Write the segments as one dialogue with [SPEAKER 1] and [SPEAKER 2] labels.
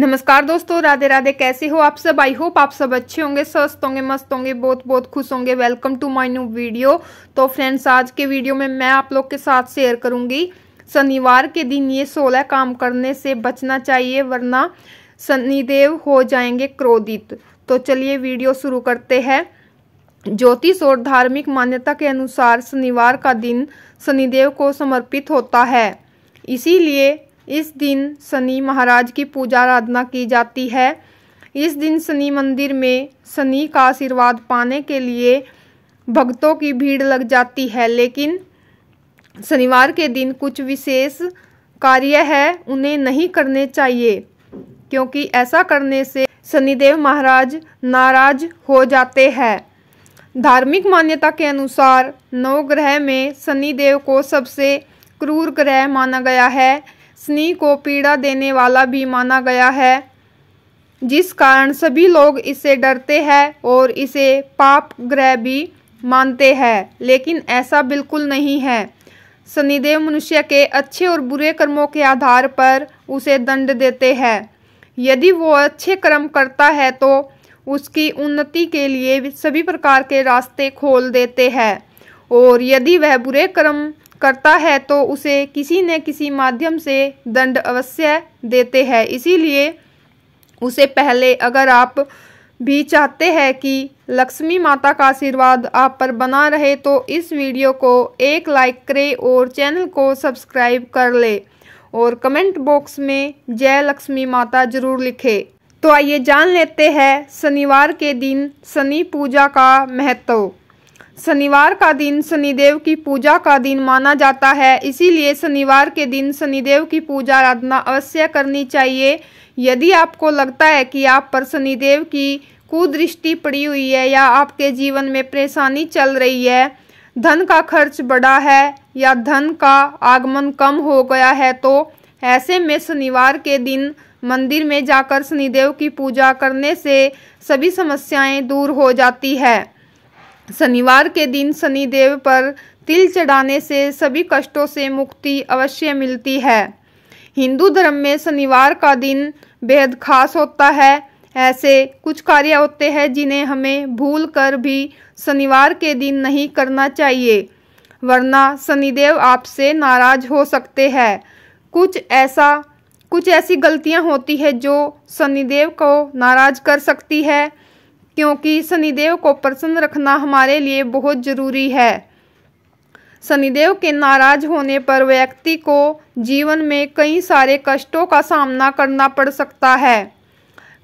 [SPEAKER 1] नमस्कार दोस्तों राधे राधे कैसे हो आप सब आई होप आप सब अच्छे होंगे स्वस्थ होंगे मस्त होंगे बहुत बहुत खुश होंगे welcome to my new video तो फ्रेंड्स आज के वीडियो में मैं आप लोग के साथ शेयर करूंगी शनिवार के दिन ये सोलह काम करने से बचना चाहिए वरना शनिदेव हो जाएंगे क्रोधित तो चलिए वीडियो शुरू करते हैं ज्योतिष और धार्मिक मान्यता के अनुसार शनिवार का दिन शनिदेव को समर्पित होता है इसीलिए इस दिन शनि महाराज की पूजा आराधना की जाती है इस दिन शनि मंदिर में शनि का आशीर्वाद पाने के लिए भक्तों की भीड़ लग जाती है लेकिन शनिवार के दिन कुछ विशेष कार्य है उन्हें नहीं करने चाहिए क्योंकि ऐसा करने से शनिदेव महाराज नाराज हो जाते हैं धार्मिक मान्यता के अनुसार नवग्रह में शनिदेव को सबसे क्रूर ग्रह माना गया है स्नी को पीड़ा देने वाला भी माना गया है जिस कारण सभी लोग इससे डरते हैं और इसे पाप ग्रह भी मानते हैं लेकिन ऐसा बिल्कुल नहीं है शनिदेव मनुष्य के अच्छे और बुरे कर्मों के आधार पर उसे दंड देते हैं यदि वो अच्छे कर्म करता है तो उसकी उन्नति के लिए सभी प्रकार के रास्ते खोल देते हैं और यदि वह बुरे कर्म करता है तो उसे किसी न किसी माध्यम से दंड अवश्य देते हैं इसीलिए उसे पहले अगर आप भी चाहते हैं कि लक्ष्मी माता का आशीर्वाद आप पर बना रहे तो इस वीडियो को एक लाइक करें और चैनल को सब्सक्राइब कर ले और कमेंट बॉक्स में जय लक्ष्मी माता जरूर लिखे तो आइए जान लेते हैं शनिवार के दिन शनि पूजा का महत्व शनिवार का दिन शनिदेव की पूजा का दिन माना जाता है इसीलिए शनिवार के दिन शनिदेव की पूजा आराधना अवश्य करनी चाहिए यदि आपको लगता है कि आप पर शनिदेव की कुदृष्टि पड़ी हुई है या आपके जीवन में परेशानी चल रही है धन का खर्च बड़ा है या धन का आगमन कम हो गया है तो ऐसे में शनिवार के दिन मंदिर में जाकर शनिदेव की पूजा करने से सभी समस्याएं दूर हो जाती है शनिवार के दिन शनिदेव पर तिल चढ़ाने से सभी कष्टों से मुक्ति अवश्य मिलती है हिंदू धर्म में शनिवार का दिन बेहद खास होता है ऐसे कुछ कार्य होते हैं जिन्हें हमें भूल कर भी शनिवार के दिन नहीं करना चाहिए वरना शनिदेव आपसे नाराज हो सकते हैं कुछ ऐसा कुछ ऐसी गलतियां होती है जो शनिदेव को नाराज कर सकती है क्योंकि शनिदेव को प्रसन्न रखना हमारे लिए बहुत ज़रूरी है शनिदेव के नाराज होने पर व्यक्ति को जीवन में कई सारे कष्टों का सामना करना पड़ सकता है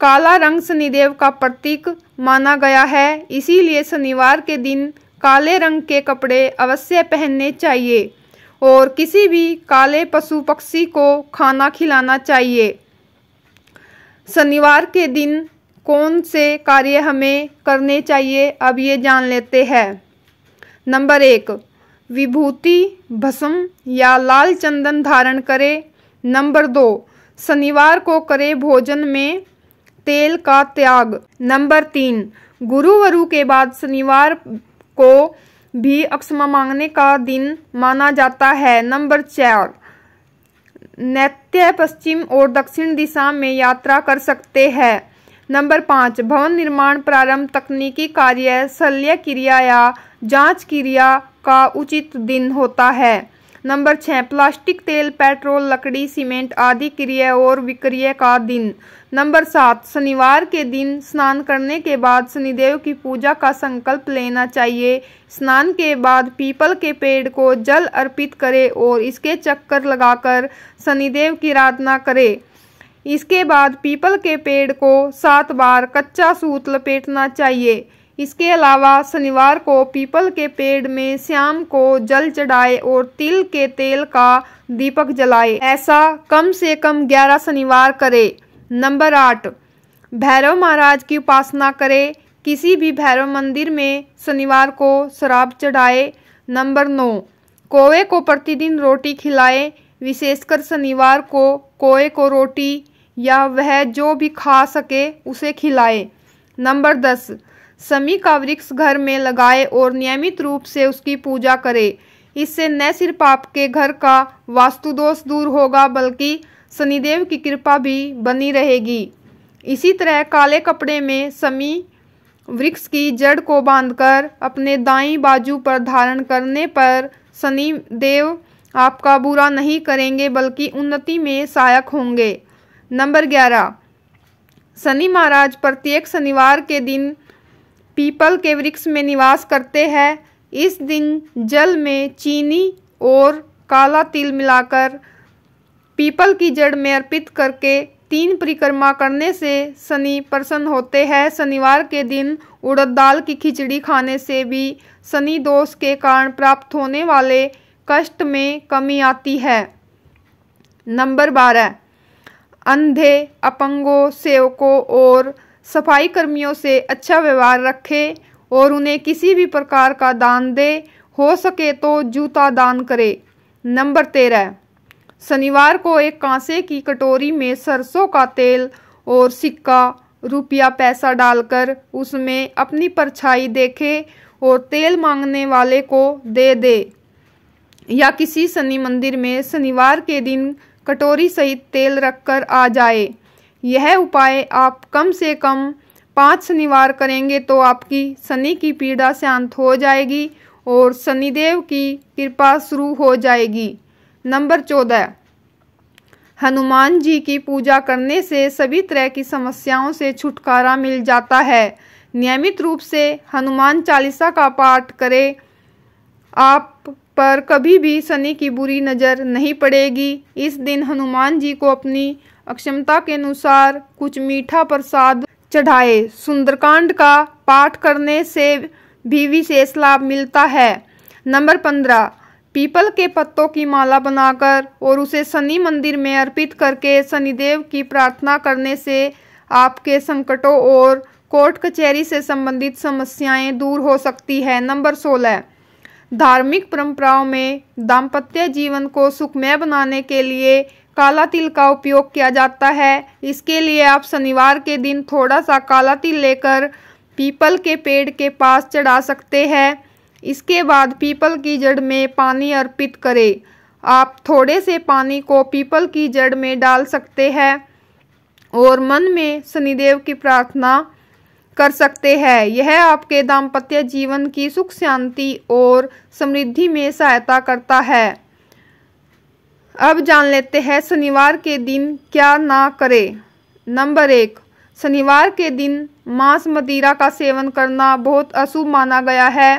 [SPEAKER 1] काला रंग शनिदेव का प्रतीक माना गया है इसीलिए शनिवार के दिन काले रंग के कपड़े अवश्य पहनने चाहिए और किसी भी काले पशु पक्षी को खाना खिलाना चाहिए शनिवार के दिन कौन से कार्य हमें करने चाहिए अब ये जान लेते हैं नंबर एक विभूति भस्म या लाल चंदन धारण करें नंबर दो शनिवार को करें भोजन में तेल का त्याग नंबर तीन गुरुवरु के बाद शनिवार को भी अक्षमा मांगने का दिन माना जाता है नंबर चार नैत्य पश्चिम और दक्षिण दिशा में यात्रा कर सकते हैं नंबर पाँच भवन निर्माण प्रारंभ तकनीकी कार्य शल्य क्रिया या जांच क्रिया का उचित दिन होता है नंबर छः प्लास्टिक तेल पेट्रोल लकड़ी सीमेंट आदि क्रिया और विक्रिय का दिन नंबर सात शनिवार के दिन स्नान करने के बाद शनिदेव की पूजा का संकल्प लेना चाहिए स्नान के बाद पीपल के पेड़ को जल अर्पित करें और इसके चक्कर लगाकर शनिदेव की आराधना करें इसके बाद पीपल के पेड़ को सात बार कच्चा सूत लपेटना चाहिए इसके अलावा शनिवार को पीपल के पेड़ में श्याम को जल चढ़ाए और तिल के तेल का दीपक जलाए ऐसा कम से कम ग्यारह शनिवार करे नंबर आठ भैरव महाराज की उपासना करे किसी भी भैरव मंदिर में शनिवार को शराब चढ़ाए नंबर नौ कोवे को प्रतिदिन रोटी खिलाए विशेषकर शनिवार को कोए को रोटी या वह जो भी खा सके उसे खिलाए नंबर दस समी का वृक्ष घर में लगाए और नियमित रूप से उसकी पूजा करे इससे न सिर्फ आपके घर का वास्तुदोष दूर होगा बल्कि शनिदेव की कृपा भी बनी रहेगी इसी तरह काले कपड़े में समी वृक्ष की जड़ को बांधकर अपने दाई बाजू पर धारण करने पर शनिदेव आपका बुरा नहीं करेंगे बल्कि उन्नति में सहायक होंगे नंबर ग्यारह शनि महाराज प्रत्येक शनिवार के दिन पीपल के वृक्ष में निवास करते हैं इस दिन जल में चीनी और काला तिल मिलाकर पीपल की जड़ में अर्पित करके तीन परिक्रमा करने से शनि प्रसन्न होते हैं शनिवार के दिन उड़द दाल की खिचड़ी खाने से भी शनि दोष के कारण प्राप्त होने वाले कष्ट में कमी आती है नंबर बारह अंधे अपंगों सेवकों और सफाई कर्मियों से अच्छा व्यवहार रखे और उन्हें किसी भी प्रकार का दान दे हो सके तो जूता दान करे नंबर तेरह शनिवार को एक कांसे की कटोरी में सरसों का तेल और सिक्का रुपया पैसा डालकर उसमें अपनी परछाई देखे और तेल मांगने वाले को दे दे या किसी शनि मंदिर में शनिवार के दिन कटोरी सहित तेल रखकर आ जाए यह उपाय आप कम से कम पाँच शनिवार करेंगे तो आपकी शनि की पीड़ा शांत हो जाएगी और शनिदेव की कृपा शुरू हो जाएगी नंबर चौदह हनुमान जी की पूजा करने से सभी तरह की समस्याओं से छुटकारा मिल जाता है नियमित रूप से हनुमान चालीसा का पाठ करें आप पर कभी भी शनि की बुरी नज़र नहीं पड़ेगी इस दिन हनुमान जी को अपनी अक्षमता के अनुसार कुछ मीठा प्रसाद चढ़ाए सुंदरकांड का पाठ करने से भी विशेष लाभ मिलता है नंबर पंद्रह पीपल के पत्तों की माला बनाकर और उसे शनि मंदिर में अर्पित करके शनिदेव की प्रार्थना करने से आपके संकटों और कोर्ट कचहरी से संबंधित समस्याएं दूर हो सकती है नंबर सोलह धार्मिक परंपराओं में दाम्पत्य जीवन को सुखमय बनाने के लिए काला तिल का उपयोग किया जाता है इसके लिए आप शनिवार के दिन थोड़ा सा काला तिल लेकर पीपल के पेड़ के पास चढ़ा सकते हैं इसके बाद पीपल की जड़ में पानी अर्पित करें आप थोड़े से पानी को पीपल की जड़ में डाल सकते हैं और मन में शनिदेव की प्रार्थना कर सकते हैं यह आपके दाम्पत्य जीवन की सुख शांति और समृद्धि में सहायता करता है अब जान लेते हैं शनिवार के दिन क्या ना करें नंबर एक शनिवार के दिन मांस मदिरा का सेवन करना बहुत अशुभ माना गया है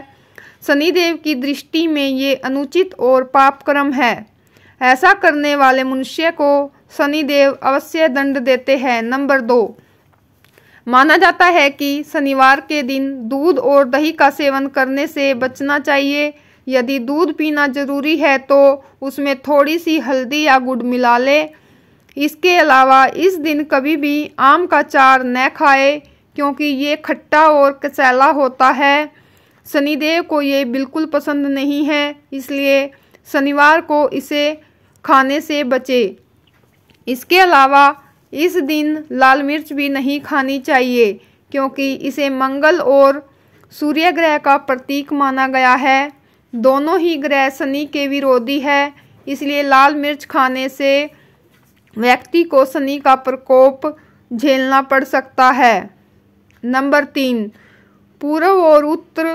[SPEAKER 1] शनिदेव की दृष्टि में ये अनुचित और पापक्रम है ऐसा करने वाले मनुष्य को शनिदेव अवश्य दंड देते हैं नंबर दो माना जाता है कि शनिवार के दिन दूध और दही का सेवन करने से बचना चाहिए यदि दूध पीना ज़रूरी है तो उसमें थोड़ी सी हल्दी या गुड़ मिला लें इसके अलावा इस दिन कभी भी आम का चार न खाए क्योंकि ये खट्टा और कसैला होता है शनिदेव को ये बिल्कुल पसंद नहीं है इसलिए शनिवार को इसे खाने से बचे इसके अलावा इस दिन लाल मिर्च भी नहीं खानी चाहिए क्योंकि इसे मंगल और सूर्य ग्रह का प्रतीक माना गया है दोनों ही ग्रह शनि के विरोधी है इसलिए लाल मिर्च खाने से व्यक्ति को शनि का प्रकोप झेलना पड़ सकता है नंबर तीन पूर्व और उत्तर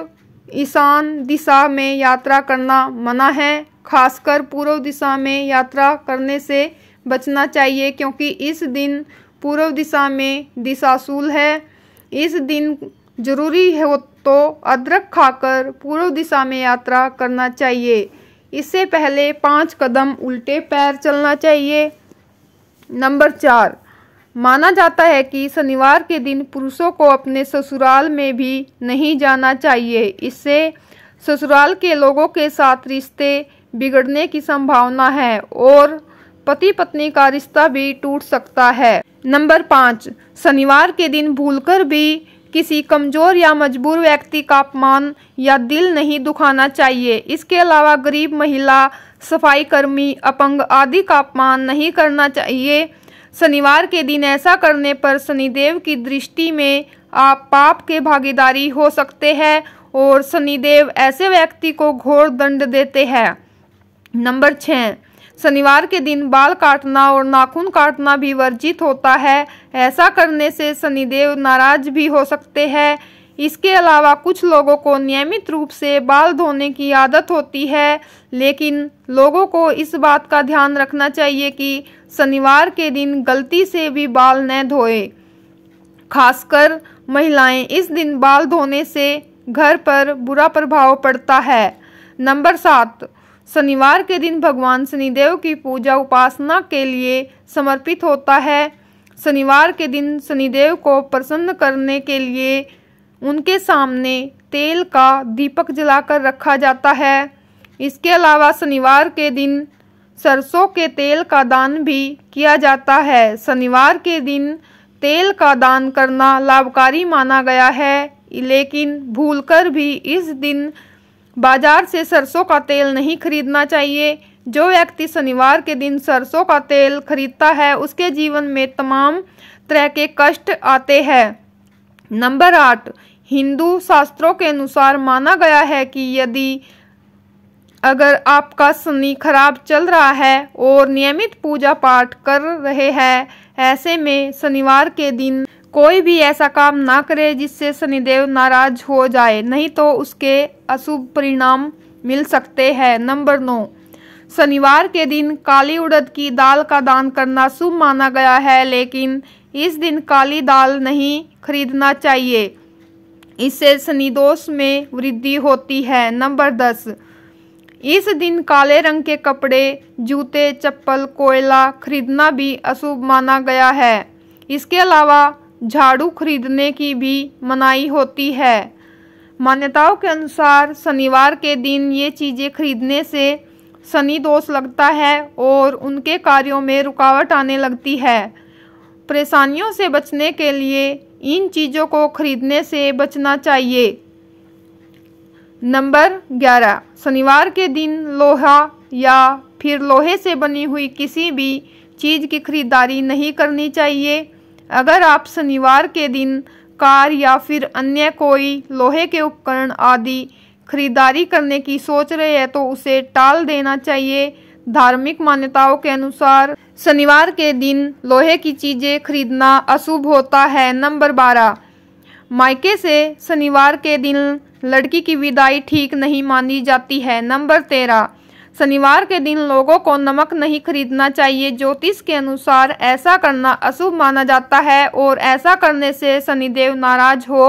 [SPEAKER 1] ईशान दिशा में यात्रा करना मना है खासकर पूर्व दिशा में यात्रा करने से बचना चाहिए क्योंकि इस दिन पूर्व दिशा में दिशाशूल है इस दिन जरूरी हो तो अदरक खाकर पूर्व दिशा में यात्रा करना चाहिए इससे पहले पाँच कदम उल्टे पैर चलना चाहिए नंबर चार माना जाता है कि शनिवार के दिन पुरुषों को अपने ससुराल में भी नहीं जाना चाहिए इससे ससुराल के लोगों के साथ रिश्ते बिगड़ने की संभावना है और पति पत्नी का रिश्ता भी टूट सकता है नंबर पाँच शनिवार के दिन भूलकर भी किसी कमजोर या मजबूर व्यक्ति का अपमान या दिल नहीं दुखाना चाहिए इसके अलावा गरीब महिला सफाई कर्मी अपंग आदि का अपमान नहीं करना चाहिए शनिवार के दिन ऐसा करने पर शनिदेव की दृष्टि में आप पाप के भागीदारी हो सकते हैं और शनिदेव ऐसे व्यक्ति को घोर दंड देते हैं नंबर छः शनिवार के दिन बाल काटना और नाखून काटना भी वर्जित होता है ऐसा करने से शनिदेव नाराज भी हो सकते हैं इसके अलावा कुछ लोगों को नियमित रूप से बाल धोने की आदत होती है लेकिन लोगों को इस बात का ध्यान रखना चाहिए कि शनिवार के दिन गलती से भी बाल न धोए खासकर महिलाएं इस दिन बाल धोने से घर पर बुरा प्रभाव पड़ता है नंबर सात शनिवार के दिन भगवान शनिदेव की पूजा उपासना के लिए समर्पित होता है शनिवार के दिन शनिदेव को प्रसन्न करने के लिए उनके सामने तेल का दीपक जलाकर रखा जाता है इसके अलावा शनिवार के दिन सरसों के तेल का दान भी किया जाता है शनिवार के दिन तेल का दान करना लाभकारी माना गया है लेकिन भूलकर भी इस दिन बाजार से सरसों का तेल नहीं खरीदना चाहिए जो व्यक्ति शनिवार के दिन सरसों का तेल खरीदता है उसके जीवन में तमाम तरह के कष्ट आते हैं नंबर आठ हिंदू शास्त्रों के अनुसार माना गया है कि यदि अगर आपका शनि खराब चल रहा है और नियमित पूजा पाठ कर रहे हैं ऐसे में शनिवार के दिन कोई भी ऐसा काम ना करे जिससे शनिदेव नाराज हो जाए नहीं तो उसके अशुभ परिणाम मिल सकते हैं नंबर नौ शनिवार के दिन काली उड़द की दाल का दान करना शुभ माना गया है लेकिन इस दिन काली दाल नहीं खरीदना चाहिए इससे शनि दोष में वृद्धि होती है नंबर दस इस दिन काले रंग के कपड़े जूते चप्पल कोयला खरीदना भी अशुभ माना गया है इसके अलावा झाड़ू खरीदने की भी मनाही होती है मान्यताओं के अनुसार शनिवार के दिन ये चीज़ें खरीदने से शनि दोष लगता है और उनके कार्यों में रुकावट आने लगती है परेशानियों से बचने के लिए इन चीज़ों को खरीदने से बचना चाहिए नंबर 11 शनिवार के दिन लोहा या फिर लोहे से बनी हुई किसी भी चीज़ की खरीदारी नहीं करनी चाहिए अगर आप शनिवार के दिन कार या फिर अन्य कोई लोहे के उपकरण आदि खरीदारी करने की सोच रहे हैं तो उसे टाल देना चाहिए धार्मिक मान्यताओं के अनुसार शनिवार के दिन लोहे की चीज़ें खरीदना अशुभ होता है नंबर बारह मायके से शनिवार के दिन लड़की की विदाई ठीक नहीं मानी जाती है नंबर तेरह शनिवार के दिन लोगों को नमक नहीं खरीदना चाहिए ज्योतिष के अनुसार ऐसा करना अशुभ माना जाता है और ऐसा करने से शनिदेव नाराज हो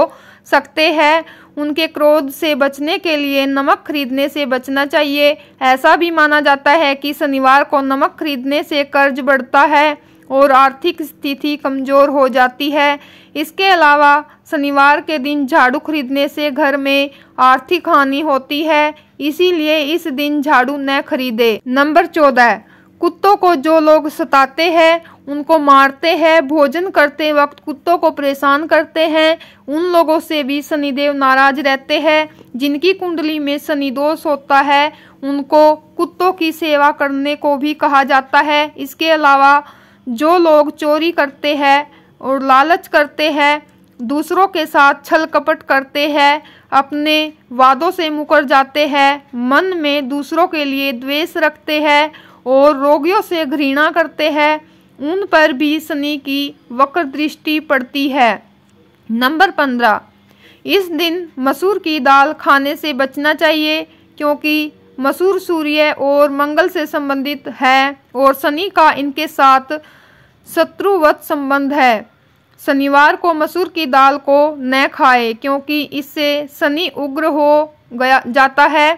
[SPEAKER 1] सकते हैं उनके क्रोध से बचने के लिए नमक खरीदने से बचना चाहिए ऐसा भी माना जाता है कि शनिवार को नमक खरीदने से कर्ज बढ़ता है और आर्थिक स्थिति कमज़ोर हो जाती है इसके अलावा शनिवार के दिन झाड़ू खरीदने से घर में आर्थिक हानि होती है इसीलिए इस दिन झाड़ू न खरीदे नंबर चौदह कुत्तों को जो लोग सताते हैं उनको मारते हैं भोजन करते वक्त कुत्तों को परेशान करते हैं उन लोगों से भी शनिदेव नाराज रहते हैं जिनकी कुंडली में शनि दोष होता है उनको कुत्तों की सेवा करने को भी कहा जाता है इसके अलावा जो लोग चोरी करते हैं और लालच करते हैं दूसरों के साथ छल कपट करते हैं अपने वादों से मुकर जाते हैं मन में दूसरों के लिए द्वेष रखते हैं और रोगियों से घृणा करते हैं उन पर भी शनि की वक्र दृष्टि पड़ती है नंबर पंद्रह इस दिन मसूर की दाल खाने से बचना चाहिए क्योंकि मसूर सूर्य और मंगल से संबंधित है और शनि का इनके साथ शत्रुवत संबंध है शनिवार को मसूर की दाल को न खाए क्योंकि इससे शनि उग्र हो गया जाता है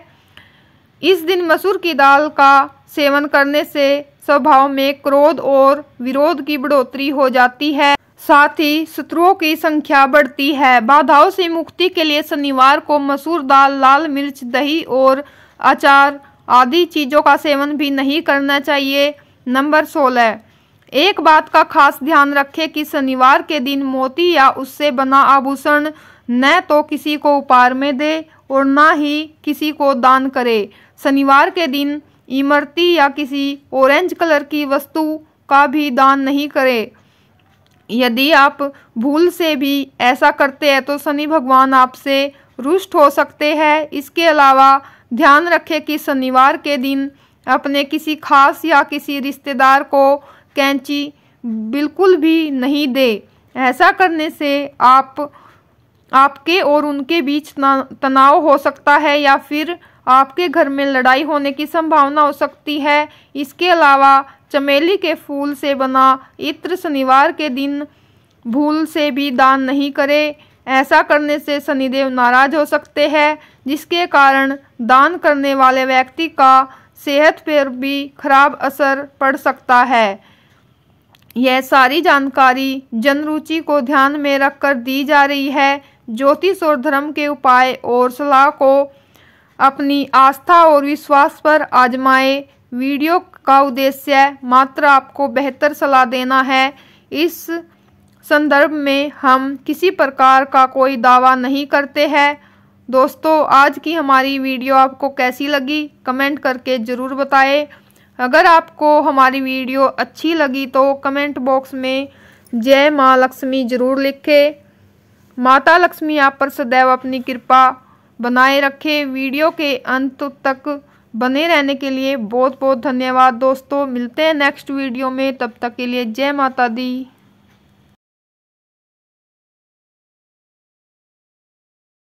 [SPEAKER 1] इस दिन मसूर की दाल का सेवन करने से स्वभाव में क्रोध और विरोध की बढ़ोतरी हो जाती है साथ ही शत्रुओं की संख्या बढ़ती है बाधाओं से मुक्ति के लिए शनिवार को मसूर दाल लाल मिर्च दही और अचार आदि चीज़ों का सेवन भी नहीं करना चाहिए नंबर सोलह एक बात का खास ध्यान रखें कि शनिवार के दिन मोती या उससे बना आभूषण न तो किसी को उपहार में दे और न ही किसी को दान करे शनिवार के दिन इमरती या किसी ऑरेंज कलर की वस्तु का भी दान नहीं करे यदि आप भूल से भी ऐसा करते हैं तो शनि भगवान आपसे रुष्ट हो सकते हैं इसके अलावा ध्यान रखें कि शनिवार के दिन अपने किसी खास या किसी रिश्तेदार को कैंची बिल्कुल भी नहीं दे ऐसा करने से आप आपके और उनके बीच तनाव हो सकता है या फिर आपके घर में लड़ाई होने की संभावना हो सकती है इसके अलावा चमेली के फूल से बना इत्र शनिवार के दिन भूल से भी दान नहीं करें ऐसा करने से शनिदेव नाराज हो सकते हैं जिसके कारण दान करने वाले व्यक्ति का सेहत पर भी खराब असर पड़ सकता है यह सारी जानकारी जनरुचि को ध्यान में रखकर दी जा रही है ज्योतिष और धर्म के उपाय और सलाह को अपनी आस्था और विश्वास पर आजमाए वीडियो का उद्देश्य मात्र आपको बेहतर सलाह देना है इस संदर्भ में हम किसी प्रकार का कोई दावा नहीं करते हैं दोस्तों आज की हमारी वीडियो आपको कैसी लगी कमेंट करके ज़रूर बताएं अगर आपको हमारी वीडियो अच्छी लगी तो कमेंट बॉक्स में जय माँ लक्ष्मी ज़रूर लिखें माता लक्ष्मी आप पर सदैव अपनी कृपा बनाए रखे वीडियो के अंत तक बने रहने के लिए बहुत बहुत धन्यवाद दोस्तों मिलते हैं नेक्स्ट वीडियो में तब तक के लिए जय माता दी